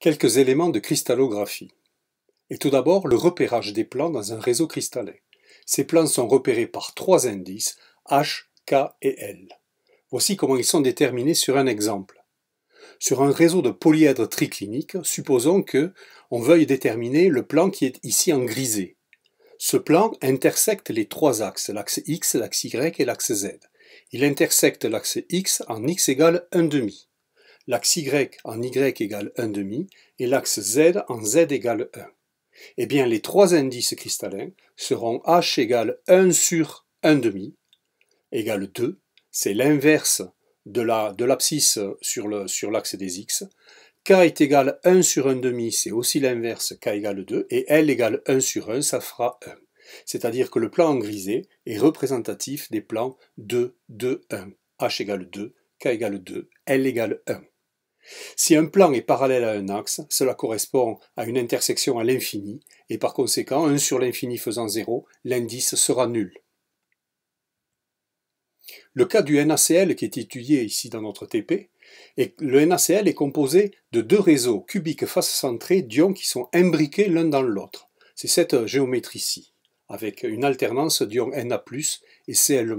Quelques éléments de cristallographie. Et tout d'abord, le repérage des plans dans un réseau cristallin. Ces plans sont repérés par trois indices, H, K et L. Voici comment ils sont déterminés sur un exemple. Sur un réseau de polyèdres tricliniques, supposons que on veuille déterminer le plan qui est ici en grisé. Ce plan intersecte les trois axes, l'axe X, l'axe Y et l'axe Z. Il intersecte l'axe X en X égale 1,5 l'axe Y en Y égale 1,5 et l'axe Z en Z égale 1. Eh bien, les trois indices cristallins seront H égale 1 sur 1,5 égale 2, c'est l'inverse de l'abscisse la, de sur l'axe sur des X, k est égal 1 sur 1,5, c'est aussi l'inverse, k égale 2, et l égale 1 sur 1, ça fera 1. C'est-à-dire que le plan en grisé est représentatif des plans 2, 2, 1. h égale 2, k égale 2, l égale 1. Si un plan est parallèle à un axe, cela correspond à une intersection à l'infini, et par conséquent, 1 sur l'infini faisant 0, l'indice sera nul. Le cas du NaCl qui est étudié ici dans notre TP, le NaCl est composé de deux réseaux cubiques face centrés d'ions qui sont imbriqués l'un dans l'autre. C'est cette géométrie-ci, avec une alternance d'ions Na+, et Cl-.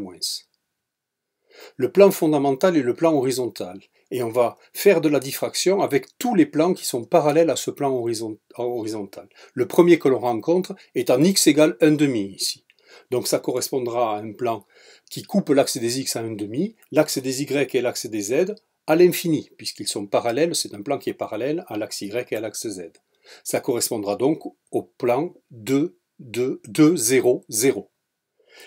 Le plan fondamental est le plan horizontal. Et on va faire de la diffraction avec tous les plans qui sont parallèles à ce plan horizontal. Le premier que l'on rencontre est en x égale 1,5 ici. Donc ça correspondra à un plan qui coupe l'axe des x à 1,5, l'axe des y et l'axe des z à l'infini, puisqu'ils sont parallèles, c'est un plan qui est parallèle à l'axe y et à l'axe z. Ça correspondra donc au plan 2, 2, 2, 0, 0.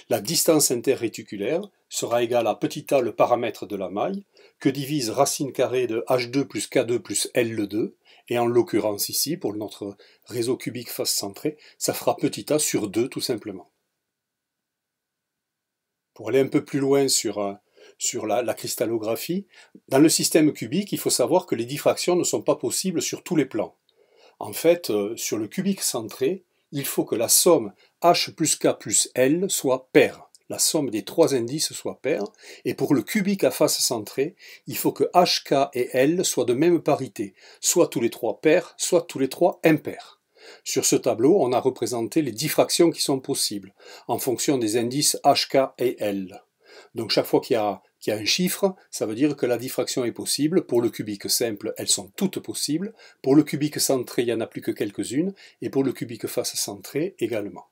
La distance interréticulaire sera égale à petit a le paramètre de la maille, que divise racine carrée de h2 plus k2 plus L2, et en l'occurrence ici, pour notre réseau cubique face centrée, ça fera petit a sur 2 tout simplement. Pour aller un peu plus loin sur, euh, la cristallographie, dans le système cubique, il faut savoir que les diffractions ne sont pas possibles sur tous les plans. En fait, euh, sur le cubique centré, il faut que la somme h plus k plus l soit paire. La somme des trois indices soit paire. Et pour le cubique à face centrée, il faut que hk et l soient de même parité, soit tous les trois pairs, soit tous les trois impairs. Sur ce tableau, on a représenté les diffractions qui sont possibles en fonction des indices hk et l. Donc chaque fois qu'il y a y a un chiffre, ça veut dire que la diffraction est possible. Pour le cubique simple, elles sont toutes possibles. Pour le cubique centré, il n'y en a plus que quelques-unes. Et pour le cubique face centré, également.